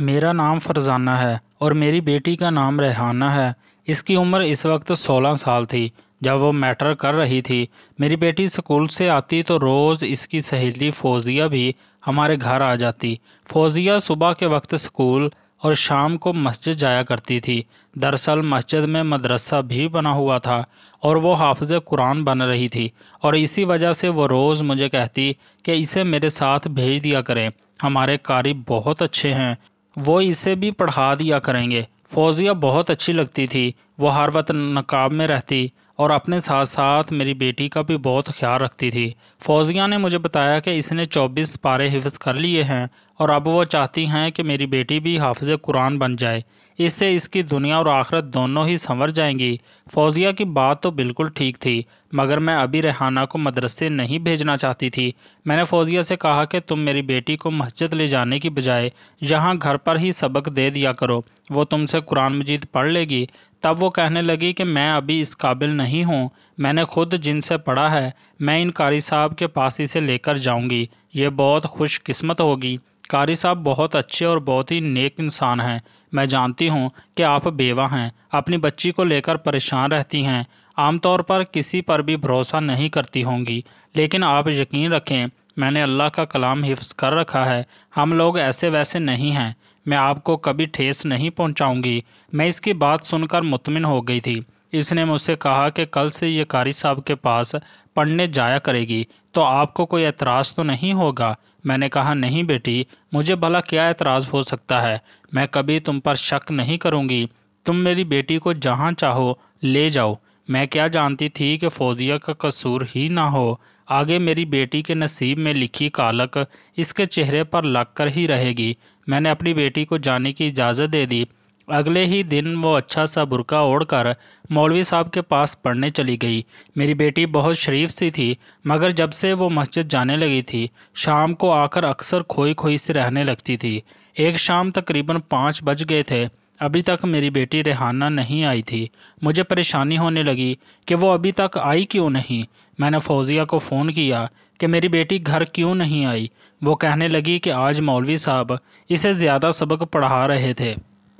मेरा नाम फ़रज़ाना है और मेरी बेटी का नाम रेहाना है इसकी उम्र इस वक्त सोलह साल थी जब वो मैटर कर रही थी मेरी बेटी स्कूल से आती तो रोज़ इसकी सहेली फ़ौजिया भी हमारे घर आ जाती फ़ौजिया सुबह के वक्त स्कूल और शाम को मस्जिद जाया करती थी दरअसल मस्जिद में मदरसा भी बना हुआ था और वो हाफज कुरान बन रही थी और इसी वजह से वो रोज़ मुझे कहती कि इसे मेरे साथ भेज दिया करें हमारे कारी बहुत अच्छे हैं वो इसे भी पढ़ा दिया करेंगे फौजिया बहुत अच्छी लगती थी वो हर वक्त नकाब में रहती और अपने साथ साथ मेरी बेटी का भी बहुत ख्याल रखती थी फौजिया ने मुझे बताया कि इसने 24 पारे हिफ्ज़ कर लिए हैं और अब वो चाहती हैं कि मेरी बेटी भी हाफिज कुरान बन जाए इससे इसकी दुनिया और आखरत दोनों ही संवर जाएंगी फौजिया की बात तो बिल्कुल ठीक थी मगर मैं अभी रेहाना को मदरसे नहीं भेजना चाहती थी मैंने फौजिया से कहा कि तुम मेरी बेटी को मस्जिद ले जाने की बजाय यहाँ घर पर ही सबक दे दिया करो वो तुमसे कुरान मजीद पढ़ लेगी तब वो कहने लगी कि मैं अभी इस काबिल नहीं हूँ मैंने खुद जिनसे पढ़ा है मैं इन कारी साहब के पास इसे लेकर जाऊँगी ये बहुत खुशकिस्मत होगी कारी साहब बहुत अच्छे और बहुत ही नेक इंसान हैं मैं जानती हूँ कि आप बेवा हैं अपनी बच्ची को लेकर परेशान रहती हैं आमतौर पर किसी पर भी भरोसा नहीं करती होंगी लेकिन आप यकीन रखें मैंने अल्लाह का कलाम हिफ्स कर रखा है हम लोग ऐसे वैसे नहीं हैं मैं आपको कभी ठेस नहीं पहुंचाऊंगी। मैं इसकी बात सुनकर मुतमिन हो गई थी इसने मुझसे कहा कि कल से ये कारी साहब के पास पढ़ने जाया करेगी तो आपको कोई एतराज़ तो नहीं होगा मैंने कहा नहीं बेटी मुझे भला क्या एतराज़ हो सकता है मैं कभी तुम पर शक नहीं करूँगी तुम मेरी बेटी को जहाँ चाहो ले जाओ मैं क्या जानती थी कि फौजिया का कसूर ही ना हो आगे मेरी बेटी के नसीब में लिखी कालक इसके चेहरे पर लग कर ही रहेगी मैंने अपनी बेटी को जाने की इजाज़त दे दी अगले ही दिन वो अच्छा सा बुरका ओढ़कर मौलवी साहब के पास पढ़ने चली गई मेरी बेटी बहुत शरीफ सी थी मगर जब से वो मस्जिद जाने लगी थी शाम को आकर अक्सर खोई खोई से रहने लगती थी एक शाम तकरीबन पाँच बज गए थे अभी तक मेरी बेटी रेहाना नहीं आई थी मुझे परेशानी होने लगी कि वो अभी तक आई क्यों नहीं मैंने फौजिया को फ़ोन किया कि मेरी बेटी घर क्यों नहीं आई वो कहने लगी कि आज मौलवी साहब इसे ज़्यादा सबक पढ़ा रहे थे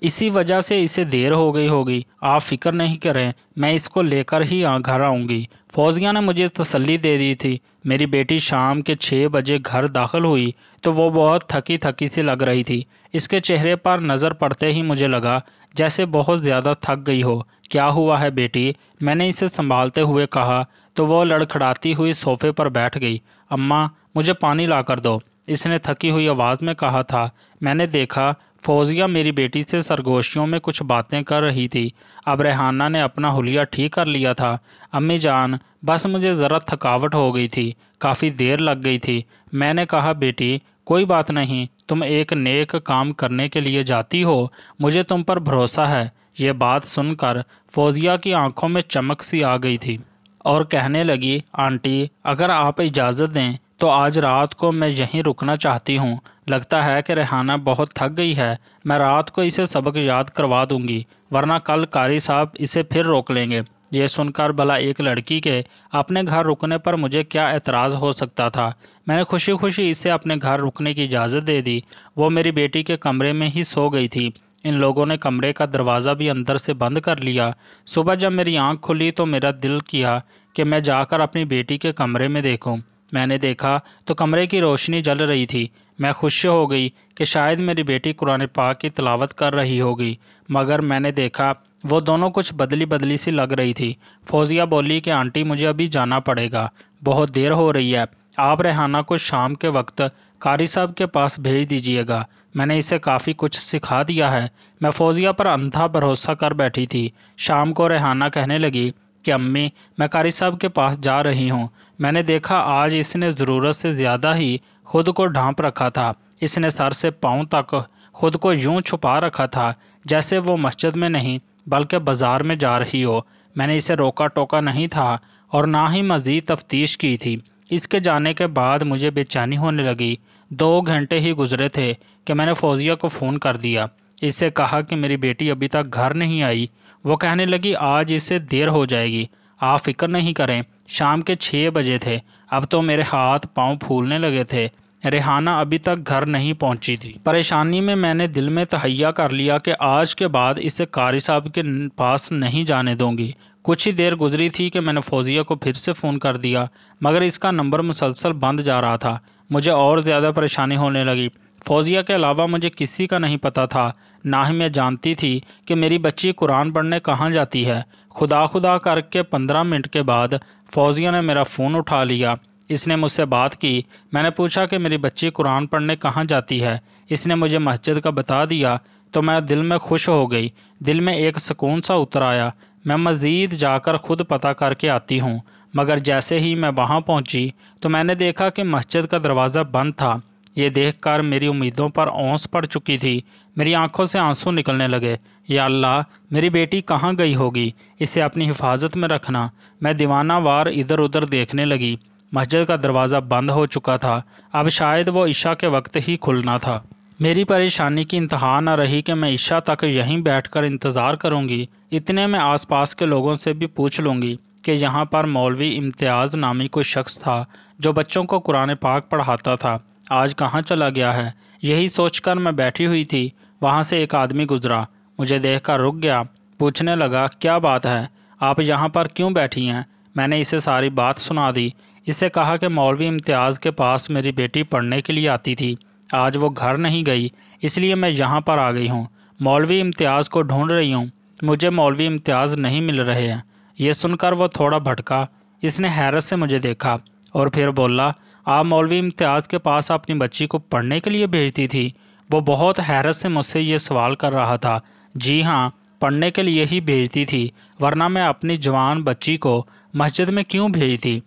इसी वजह से इसे देर हो गई होगी आप फिक्र नहीं करें मैं इसको लेकर ही घर आऊँगी फौजिया ने मुझे तसल्ली दे दी थी मेरी बेटी शाम के छः बजे घर दाखिल हुई तो वो बहुत थकी थकी सी लग रही थी इसके चेहरे पर नज़र पड़ते ही मुझे लगा जैसे बहुत ज़्यादा थक गई हो क्या हुआ है बेटी मैंने इसे संभालते हुए कहा तो वो लड़खड़ाती हुई सोफ़े पर बैठ गई अम्मा मुझे पानी ला कर दो इसने थकी हुई आवाज़ में कहा था मैंने देखा फ़ौजिया मेरी बेटी से सरगोशियों में कुछ बातें कर रही थी अब रेहाना ने अपना हुलिया ठीक कर लिया था अम्मी जान बस मुझे ज़रा थकावट हो गई थी काफ़ी देर लग गई थी मैंने कहा बेटी कोई बात नहीं तुम एक नेक काम करने के लिए जाती हो मुझे तुम पर भरोसा है ये बात सुनकर फ़ौजिया की आंखों में चमक सी आ गई थी और कहने लगी आंटी अगर आप इजाज़त दें तो आज रात को मैं यहीं रुकना चाहती हूँ लगता है कि रेहाना बहुत थक गई है मैं रात को इसे सबक याद करवा दूँगी वरना कल कारी साहब इसे फिर रोक लेंगे ये सुनकर भला एक लड़की के अपने घर रुकने पर मुझे क्या एतराज़ हो सकता था मैंने खुशी खुशी इसे अपने घर रुकने की इजाज़त दे दी वो मेरी बेटी के कमरे में ही सो गई थी इन लोगों ने कमरे का दरवाज़ा भी अंदर से बंद कर लिया सुबह जब मेरी आँख खुली तो मेरा दिल किया कि मैं जाकर अपनी बेटी के कमरे में देखूँ मैंने देखा तो कमरे की रोशनी जल रही थी मैं खुश हो गई कि शायद मेरी बेटी कुरान पाक की तलावत कर रही होगी मगर मैंने देखा वो दोनों कुछ बदली बदली सी लग रही थी फौजिया बोली कि आंटी मुझे अभी जाना पड़ेगा बहुत देर हो रही है आप रेहाना को शाम के वक्त कारी साहब के पास भेज दीजिएगा मैंने इसे काफ़ी कुछ सिखा दिया है मैं फौजिया पर अंधा भरोसा कर बैठी थी शाम को रेहाना कहने लगी कि अम्मी मैं कारी साहब के पास जा रही हूँ मैंने देखा आज इसने ज़रूरत से ज़्यादा ही खुद को ढांप रखा था इसने सर से पाँव तक खुद को यूं छुपा रखा था जैसे वो मस्जिद में नहीं बल्कि बाज़ार में जा रही हो मैंने इसे रोका टोका नहीं था और ना ही मज़ीद तफ्तीश की थी इसके जाने के बाद मुझे बेचैनी होने लगी दो घंटे ही गुजरे थे कि मैंने फौजिया को फ़ोन कर दिया इससे कहा कि मेरी बेटी अभी तक घर नहीं आई वो कहने लगी आज इसे देर हो जाएगी आप फिक्र नहीं करें शाम के छः बजे थे अब तो मेरे हाथ पांव फूलने लगे थे रेहाना अभी तक घर नहीं पहुंची थी परेशानी में मैंने दिल में तहैया कर लिया कि आज के बाद इसे कारी साहब के पास नहीं जाने दूंगी कुछ ही देर गुजरी थी कि मैंने फौजिया को फिर से फ़ोन कर दिया मगर इसका नंबर मुसलसल बंद जा रहा था मुझे और ज़्यादा परेशानी होने लगी फौजिया के अलावा मुझे किसी का नहीं पता था ना ही मैं जानती थी कि मेरी बच्ची कुरान पढ़ने कहाँ जाती है खुदा खुदा करके पंद्रह मिनट के बाद फौजिया ने मेरा फ़ोन उठा लिया इसने मुझसे बात की मैंने पूछा कि मेरी बच्ची कुरान पढ़ने कहाँ जाती है इसने मुझे मस्जिद का बता दिया तो मैं दिल में खुश हो गई दिल में एक सुकून सा उतर आया मैं मज़ीद जाकर खुद पता करके आती हूँ मगर जैसे ही मैं वहाँ पहुँची तो मैंने देखा कि मस्जिद का दरवाज़ा बंद था ये देखकर मेरी उम्मीदों पर औंस पड़ चुकी थी मेरी आंखों से आंसू निकलने लगे या अल्लाह मेरी बेटी कहाँ गई होगी इसे अपनी हिफाजत में रखना मैं दीवाना वार इधर उधर देखने लगी मस्जिद का दरवाज़ा बंद हो चुका था अब शायद वो ईशा के वक्त ही खुलना था मेरी परेशानी की इंतहा न रही कि मैं ईशा तक यहीं बैठकर इंतज़ार करूंगी इतने में आसपास के लोगों से भी पूछ लूँगी कि यहाँ पर मौलवी इम्तियाज़ नामी कोई शख्स था जो बच्चों को कुरान पाक पढ़ाता था आज कहाँ चला गया है यही सोचकर मैं बैठी हुई थी वहाँ से एक आदमी गुजरा मुझे देखकर रुक गया पूछने लगा क्या बात है आप यहाँ पर क्यों बैठी हैं मैंने इसे सारी बात सुना दी इसे कहा कि मौलवी इम्तियाज़ के पास मेरी बेटी पढ़ने के लिए आती थी आज वो घर नहीं गई इसलिए मैं यहाँ पर आ गई हूँ मौलवी इम्तियाज़ को ढूंढ रही हूँ मुझे मौलवी इम्तियाज़ नहीं मिल रहे हैं ये सुनकर वो थोड़ा भटका इसने हैरत से मुझे देखा और फिर बोला आप मौलवी इम्तियाज़ के पास अपनी बच्ची को पढ़ने के लिए भेजती थी वो बहुत हैरत से मुझसे ये सवाल कर रहा था जी हाँ पढ़ने के लिए ही भेजती थी वरना मैं अपनी जवान बच्ची को मस्जिद में क्यों भेजती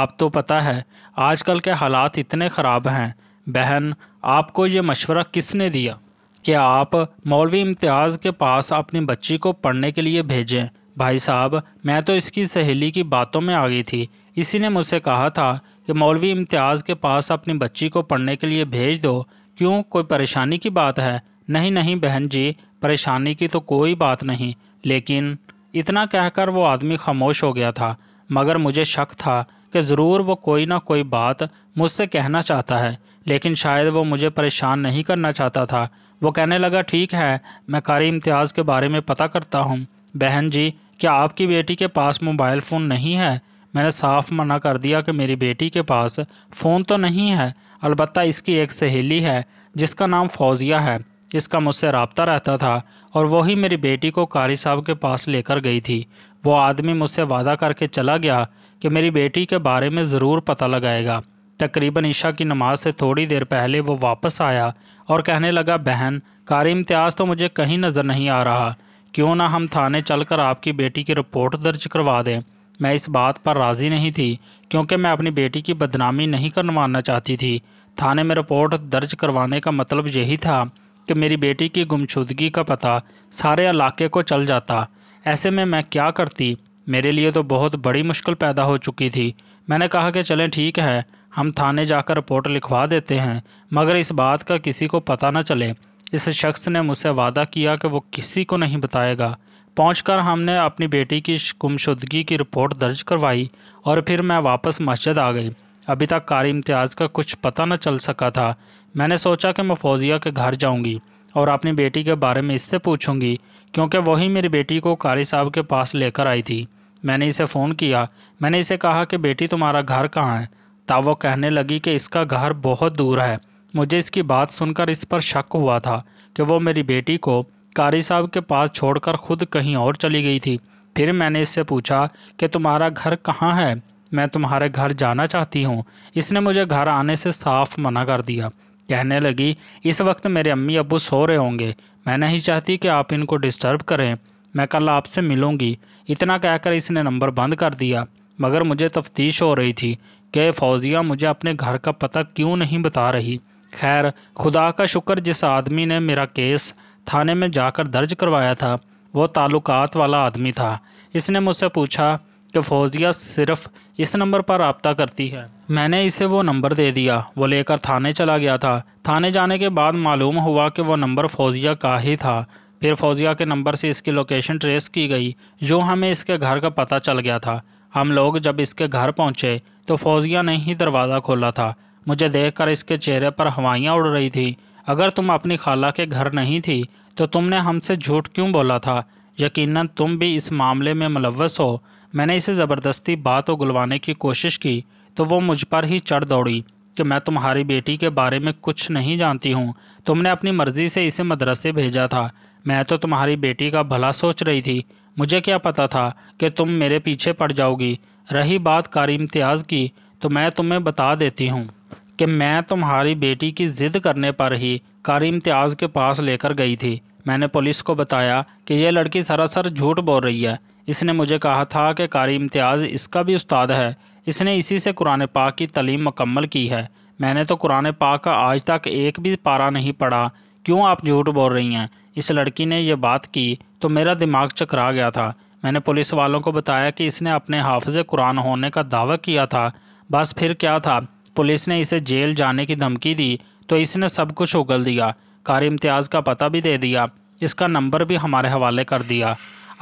आप तो पता है आजकल के हालात इतने ख़राब हैं बहन आपको ये मशवरा किसने दिया कि आप मौलवी इम्तियाज़ के पास अपनी बच्ची को पढ़ने के लिए भेजें भाई साहब मैं तो इसकी सहेली की बातों में आ गई थी इसी ने मुझसे कहा था कि मौलवी इम्तियाज़ के पास अपनी बच्ची को पढ़ने के लिए भेज दो क्यों कोई परेशानी की बात है नहीं नहीं बहन जी परेशानी की तो कोई बात नहीं लेकिन इतना कहकर वो आदमी खामोश हो गया था मगर मुझे शक था कि ज़रूर वो कोई ना कोई बात मुझसे कहना चाहता है लेकिन शायद वो मुझे परेशान नहीं करना चाहता था वो कहने लगा ठीक है मैं कारी इम्तियाज़ के बारे में पता करता हूँ बहन जी क्या आपकी बेटी के पास मोबाइल फ़ोन नहीं है मैंने साफ मना कर दिया कि मेरी बेटी के पास फ़ोन तो नहीं है अलबत्त इसकी एक सहेली है जिसका नाम फौजिया है इसका मुझसे रबता रहता था और वही मेरी बेटी को कारी साहब के पास लेकर गई थी वो आदमी मुझसे वादा करके चला गया कि मेरी बेटी के बारे में ज़रूर पता लगाएगा तकरीबन ईशा की नमाज से थोड़ी देर पहले वो वापस आया और कहने लगा बहन कारी इम्तियाज़ तो मुझे कहीं नज़र नहीं आ रहा क्यों ना हम थाने चलकर आपकी बेटी की रिपोर्ट दर्ज करवा दें मैं इस बात पर राज़ी नहीं थी क्योंकि मैं अपनी बेटी की बदनामी नहीं करवाना चाहती थी थाने में रिपोर्ट दर्ज करवाने का मतलब यही था कि मेरी बेटी की गुमशुदगी का पता सारे इलाके को चल जाता ऐसे में मैं क्या करती मेरे लिए तो बहुत बड़ी मुश्किल पैदा हो चुकी थी मैंने कहा कि चलें ठीक है हम थाने जाकर रिपोर्ट लिखवा देते हैं मगर इस बात का किसी को पता न चले इस शख्स ने मुझसे वादा किया कि वो किसी को नहीं बताएगा पहुंचकर हमने अपनी बेटी की गुमशुदगी की रिपोर्ट दर्ज करवाई और फिर मैं वापस मस्जिद आ गई अभी तक कारी इम्तियाज़ का कुछ पता न चल सका था मैंने सोचा कि मैं फौजिया के घर जाऊंगी और अपनी बेटी के बारे में इससे पूछूंगी क्योंकि वही मेरी बेटी को कारी साहब के पास लेकर आई थी मैंने इसे फ़ोन किया मैंने इसे कहा कि बेटी तुम्हारा घर कहाँ है तब वो कहने लगी कि इसका घर बहुत दूर है मुझे इसकी बात सुनकर इस पर शक हुआ था कि वो मेरी बेटी को कारी साहब के पास छोड़कर खुद कहीं और चली गई थी फिर मैंने इससे पूछा कि तुम्हारा घर कहाँ है मैं तुम्हारे घर जाना चाहती हूँ इसने मुझे घर आने से साफ मना कर दिया कहने लगी इस वक्त मेरे अम्मी अबू सो रहे होंगे मैं नहीं चाहती कि आप इनको डिस्टर्ब करें मैं कल आपसे मिलूँगी इतना कहकर इसने नंबर बंद कर दिया मगर मुझे तफ्तीश हो रही थी कि फ़ौजिया मुझे अपने घर का पता क्यों नहीं बता रही खैर खुदा का शुक्र जिस आदमी ने मेरा केस थाने में जाकर दर्ज करवाया था वो ताल्लुकात वाला आदमी था इसने मुझसे पूछा कि फ़ौजिया सिर्फ इस नंबर पर रबता करती है मैंने इसे वो नंबर दे दिया वो लेकर थाने चला गया था थाने जाने के बाद मालूम हुआ कि वो नंबर फ़ौजिया का ही था फिर फ़ौजिया के नंबर से इसकी लोकेशन ट्रेस की गई जो हमें इसके घर का पता चल गया था हम लोग जब इसके घर पहुँचे तो फ़ौजिया ने ही दरवाज़ा खोला था मुझे देखकर इसके चेहरे पर हवाइयाँ उड़ रही थी अगर तुम अपनी खाला के घर नहीं थी तो तुमने हमसे झूठ क्यों बोला था यकीनन तुम भी इस मामले में मुलवस हो मैंने इसे ज़बरदस्ती बात उगलवाने की कोशिश की तो वो मुझ पर ही चढ़ दौड़ी कि मैं तुम्हारी बेटी के बारे में कुछ नहीं जानती हूँ तुमने अपनी मर्ज़ी से इसे मदरसे भेजा था मैं तो तुम्हारी बेटी का भला सोच रही थी मुझे क्या पता था कि तुम मेरे पीछे पड़ जाओगी रही बात कारी इम्तियाज़ की तो मैं तुम्हें बता देती हूँ कि मैं तुम्हारी बेटी की ज़िद करने पर ही कारी इम्तियाज़ के पास लेकर गई थी मैंने पुलिस को बताया कि यह लड़की सरासर झूठ बोल रही है इसने मुझे कहा था कि कारी इम्तियाज़ इसका भी उस्ताद है इसने इसी से कुरान पाक की तलीम मुकम्मल की है मैंने तो कुरान पाक का आज तक एक भी पारा नहीं पढ़ा क्यों आप झूठ बोल रही हैं इस लड़की ने यह बात की तो मेरा दिमाग चकरा गया था मैंने पुलिस वालों को बताया कि इसने अपने हाफज कुरान होने का दावा किया था बस फिर क्या था पुलिस ने इसे जेल जाने की धमकी दी तो इसने सब कुछ उगल दिया कारी इम्तियाज़ का पता भी दे दिया इसका नंबर भी हमारे हवाले कर दिया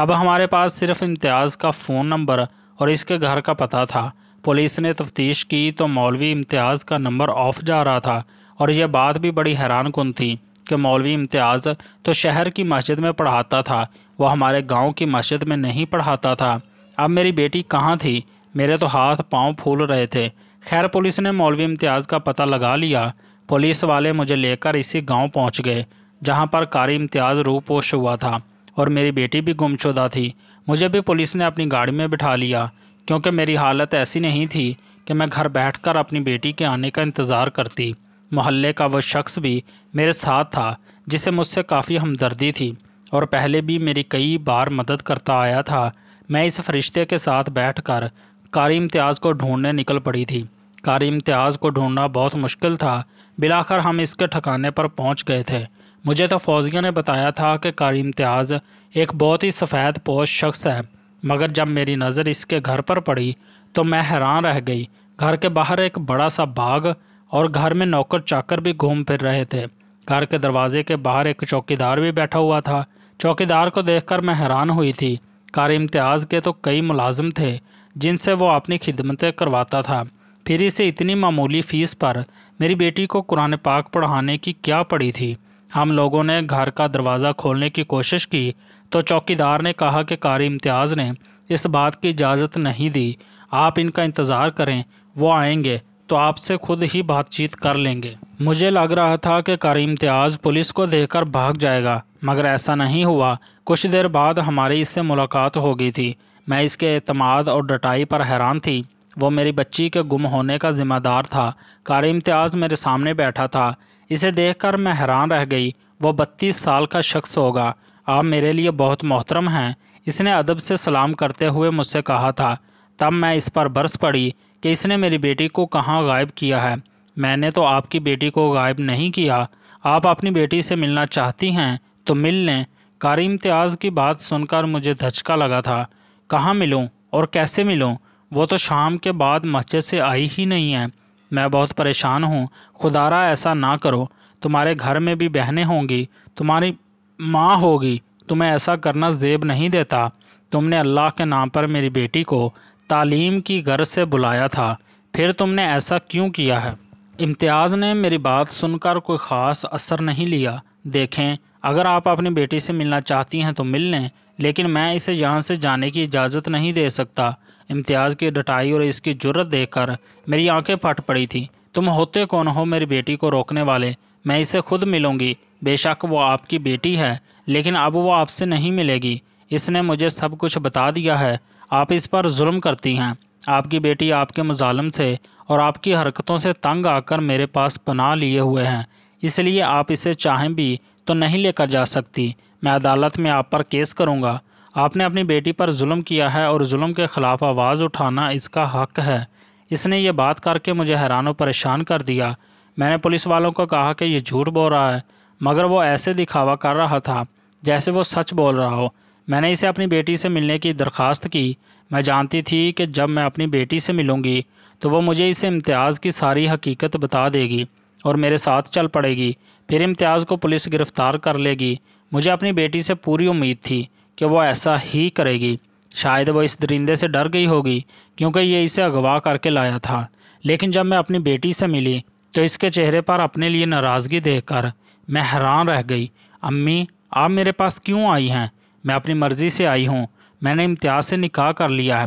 अब हमारे पास सिर्फ इम्तियाज़ का फ़ोन नंबर और इसके घर का पता था पुलिस ने तफ्तीश की तो मौलवी इम्तियाज़ का नंबर ऑफ जा रहा था और यह बात भी बड़ी हैरान कन थी कि मौलवी इम्तियाज़ तो शहर की मस्जिद में पढ़ाता था वह हमारे गांव की मस्जिद में नहीं पढ़ाता था अब मेरी बेटी कहाँ थी मेरे तो हाथ पांव फूल रहे थे खैर पुलिस ने मौलवी इम्तियाज़ का पता लगा लिया पुलिस वाले मुझे लेकर इसी गांव पहुंच गए जहां पर कारी इम्तियाज़ पोश हुआ था और मेरी बेटी भी गुमशुदा थी मुझे भी पुलिस ने अपनी गाड़ी में बिठा लिया क्योंकि मेरी हालत ऐसी नहीं थी कि मैं घर बैठ अपनी बेटी के आने का इंतज़ार करती मोहल्ले का वह शख्स भी मेरे साथ था जिसे मुझसे काफ़ी हमदर्दी थी और पहले भी मेरी कई बार मदद करता आया था मैं इस फरिश्ते के साथ बैठकर कारी इम्तियाज़ को ढूंढने निकल पड़ी थी कारी इम्तियाज़ को ढूंढना बहुत मुश्किल था बिलाकर हम इसके ठिकाने पर पहुंच गए थे मुझे तो फौजिया ने बताया था कि कारी इम्तियाज़ एक बहुत ही सफ़ेद पोश शख्स है मगर जब मेरी नज़र इसके घर पर पड़ी तो मैं हैरान रह गई घर के बाहर एक बड़ा सा बाग और घर में नौकर चाकर भी घूम फिर रहे थे घर के दरवाजे के बाहर एक चौकीदार भी बैठा हुआ था चौकीदार को देखकर मैं हैरान हुई थी कार इम्तियाज़ के तो कई मुलाजिम थे जिनसे वो अपनी खिदमतें करवाता था फिर इसे इतनी मामूली फ़ीस पर मेरी बेटी को कुरान पाक पढ़ाने की क्या पड़ी थी हम लोगों ने घर का दरवाज़ा खोलने की कोशिश की तो चौकीदार ने कहा कि कारी इम्तियाज़ ने इस बात की इजाज़त नहीं दी आप इनका इंतज़ार करें वो आएंगे तो आपसे खुद ही बातचीत कर लेंगे मुझे लग रहा था कि कारी इम्तियाज़ पुलिस को देकर भाग जाएगा मगर ऐसा नहीं हुआ कुछ देर बाद हमारी इससे मुलाकात हो गई थी मैं इसके अतमाद और डटाई पर हैरान थी वो मेरी बच्ची के गुम होने का ज़िम्मेदार था कारी इम्तियाज़ मेरे सामने बैठा था इसे देखकर मैं हैरान रह गई वो बत्तीस साल का शख्स होगा आप मेरे लिए बहुत मोहतरम हैं इसने अदब से सलाम करते हुए मुझसे कहा था तब मैं इस पर बरस पड़ी कि इसने मेरी बेटी को कहाँ गायब किया है मैंने तो आपकी बेटी को गायब नहीं किया आप अपनी बेटी से मिलना चाहती हैं तो मिल लें कारी इम्तियाज़ की बात सुनकर मुझे धचका लगा था कहाँ मिलूँ और कैसे मिलूँ वो तो शाम के बाद मस्जिद से आई ही नहीं है मैं बहुत परेशान हूँ खुदारा ऐसा ना करो तुम्हारे घर में भी बहनें होंगी तुम्हारी माँ होगी तुम्हें ऐसा करना जेब नहीं देता तुमने अल्लाह के नाम पर मेरी बेटी को तालीम की गर्ज से बुलाया था फिर तुमने ऐसा क्यों किया है इम्तियाज़ ने मेरी बात सुनकर कोई ख़ास असर नहीं लिया देखें अगर आप अपनी बेटी से मिलना चाहती हैं तो मिल लें लेकिन मैं इसे यहाँ से जाने की इजाज़त नहीं दे सकता इम्तियाज़ की डटाई और इसकी जुर्रत देखकर मेरी आंखें फट पड़ी थी तुम होते कौन हो मेरी बेटी को रोकने वाले मैं इसे खुद मिलूंगी बेशक वो आपकी बेटी है लेकिन अब वो आपसे नहीं मिलेगी इसने मुझे सब कुछ बता दिया है आप इस पर जुल्म करती हैं आपकी बेटी आपके मुजालम से और आपकी हरकतों से तंग आकर मेरे पास पनाह लिए हुए हैं इसलिए आप इसे चाहें भी तो नहीं लेकर जा सकती मैं अदालत में आप पर केस करूँगा आपने अपनी बेटी पर जुल्म किया है और जुल्म के ख़िलाफ़ आवाज़ उठाना इसका हक है इसने ये बात करके मुझे हैरान और परेशान कर दिया मैंने पुलिस वालों को कहा कि यह झूठ बोल रहा है मगर वो ऐसे दिखावा कर रहा था जैसे वो सच बोल रहा हो मैंने इसे अपनी बेटी से मिलने की दरख्वास्त की मैं जानती थी कि जब मैं अपनी बेटी से मिलूँगी तो वो मुझे इस इम्तियाज़ की सारी हकीकत बता देगी और मेरे साथ चल पड़ेगी फिर इम्तियाज़ को पुलिस गिरफ़्तार कर लेगी मुझे अपनी बेटी से पूरी उम्मीद थी कि वो ऐसा ही करेगी शायद वो इस दरिंदे से डर गई होगी क्योंकि ये इसे अगवा करके लाया था लेकिन जब मैं अपनी बेटी से मिली तो इसके चेहरे पर अपने लिए नाराज़गी देखकर मैं हैरान रह गई अम्मी आप मेरे पास क्यों आई हैं मैं अपनी मर्ज़ी से आई हूँ मैंने इम्तियाज़ से निकाह कर लिया है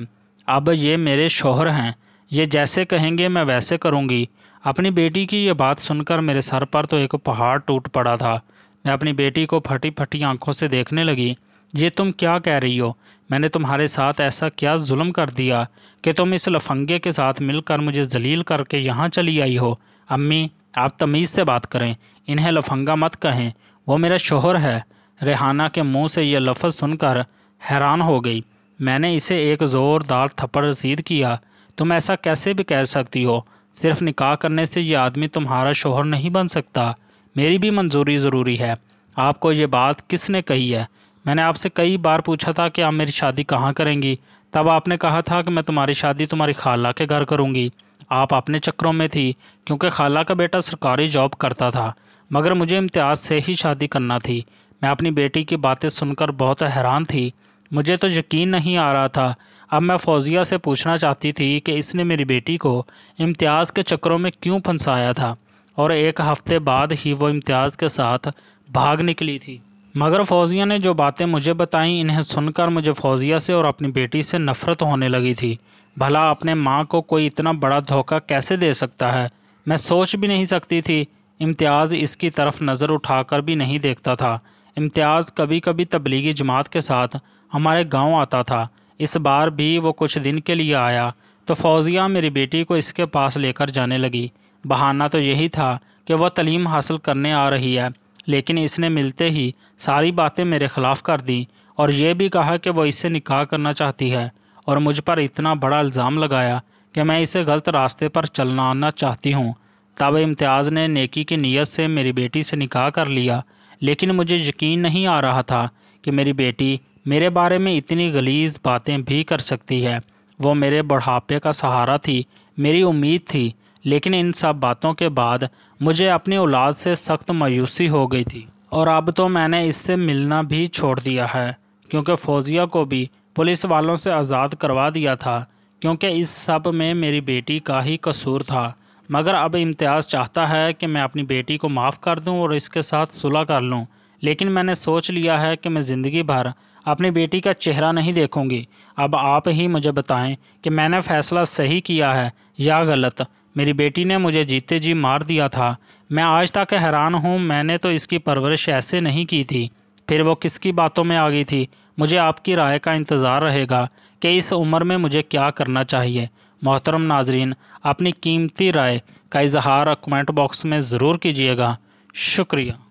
अब ये मेरे शोहर हैं ये जैसे कहेंगे मैं वैसे करूँगी अपनी बेटी की ये बात सुनकर मेरे सर पर तो एक पहाड़ टूट पड़ा था मैं अपनी बेटी को फटी फटी आँखों से देखने लगी ये तुम क्या कह रही हो मैंने तुम्हारे साथ ऐसा क्या जुल्म कर दिया कि तुम इस लफंगे के साथ मिलकर मुझे जलील करके यहाँ चली आई हो अम्मी आप तमीज़ से बात करें इन्हें लफंगा मत कहें वो मेरा शोहर है रेहाना के मुंह से यह लफ्ज़ सुनकर हैरान हो गई मैंने इसे एक ज़ोरदार थप्पड़ रसीद किया तुम ऐसा कैसे भी कह सकती हो सिर्फ निकाह करने से यह आदमी तुम्हारा शोहर नहीं बन सकता मेरी भी मंजूरी ज़रूरी है आपको ये बात किसने कही है मैंने आपसे कई बार पूछा था कि आप मेरी शादी कहाँ करेंगी तब आपने कहा था कि मैं तुम्हारी शादी तुम्हारी खाला के घर करूँगी आप अपने चक्करों में थी क्योंकि खाला का बेटा सरकारी जॉब करता था मगर मुझे इम्तियाज़ से ही शादी करना थी मैं अपनी बेटी की बातें सुनकर बहुत हैरान थी मुझे तो यकीन नहीं आ रहा था अब मैं फौजिया से पूछना चाहती थी कि इसने मेरी बेटी को इम्तियाज़ के चक्करों में क्यों फंसाया था और एक हफ़्ते बाद ही वो इम्तियाज़ के साथ भाग निकली थी मगर फौजिया ने जो बातें मुझे बताईं इन्हें सुनकर मुझे फौजिया से और अपनी बेटी से नफ़रत होने लगी थी भला अपने माँ को कोई इतना बड़ा धोखा कैसे दे सकता है मैं सोच भी नहीं सकती थी इम्तियाज़ इसकी तरफ नज़र उठाकर भी नहीं देखता था इम्तियाज़ कभी कभी तबलीगी जमात के साथ हमारे गांव आता था इस बार भी वो कुछ दिन के लिए आया तो फौजिया मेरी बेटी को इसके पास लेकर जाने लगी बहाना तो यही था कि वह तलीम हासिल करने आ रही है लेकिन इसने मिलते ही सारी बातें मेरे ख़िलाफ़ कर दी और यह भी कहा कि वह इससे निकाह करना चाहती है और मुझ पर इतना बड़ा इल्ज़ाम लगाया कि मैं इसे गलत रास्ते पर चलना आना चाहती हूँ तब इम्तियाज़ ने नेकी की नीयत से मेरी बेटी से निकाह कर लिया लेकिन मुझे यकीन नहीं आ रहा था कि मेरी बेटी मेरे बारे में इतनी गलीज बातें भी कर सकती है वो मेरे बढ़ापे का सहारा थी मेरी उम्मीद थी लेकिन इन सब बातों के बाद मुझे अपनी औलाद से सख्त मायूसी हो गई थी और अब तो मैंने इससे मिलना भी छोड़ दिया है क्योंकि फ़ौजिया को भी पुलिस वालों से आज़ाद करवा दिया था क्योंकि इस सब में मेरी बेटी का ही कसूर था मगर अब इम्तियाज़ चाहता है कि मैं अपनी बेटी को माफ़ कर दूं और इसके साथ सुलह कर लूं लेकिन मैंने सोच लिया है कि मैं ज़िंदगी भर अपनी बेटी का चेहरा नहीं देखूंगी अब आप ही मुझे बताएं कि मैंने फ़ैसला सही किया है या गलत मेरी बेटी ने मुझे जीते जी मार दिया था मैं आज तक हैरान हूँ मैंने तो इसकी परवरिश ऐसे नहीं की थी फिर वो किसकी बातों में आ गई थी मुझे आपकी राय का इंतज़ार रहेगा कि इस उम्र में मुझे क्या करना चाहिए मोहतरम नाजरीन अपनी कीमती राय का इजहार कमेंट बॉक्स में ज़रूर कीजिएगा शुक्रिया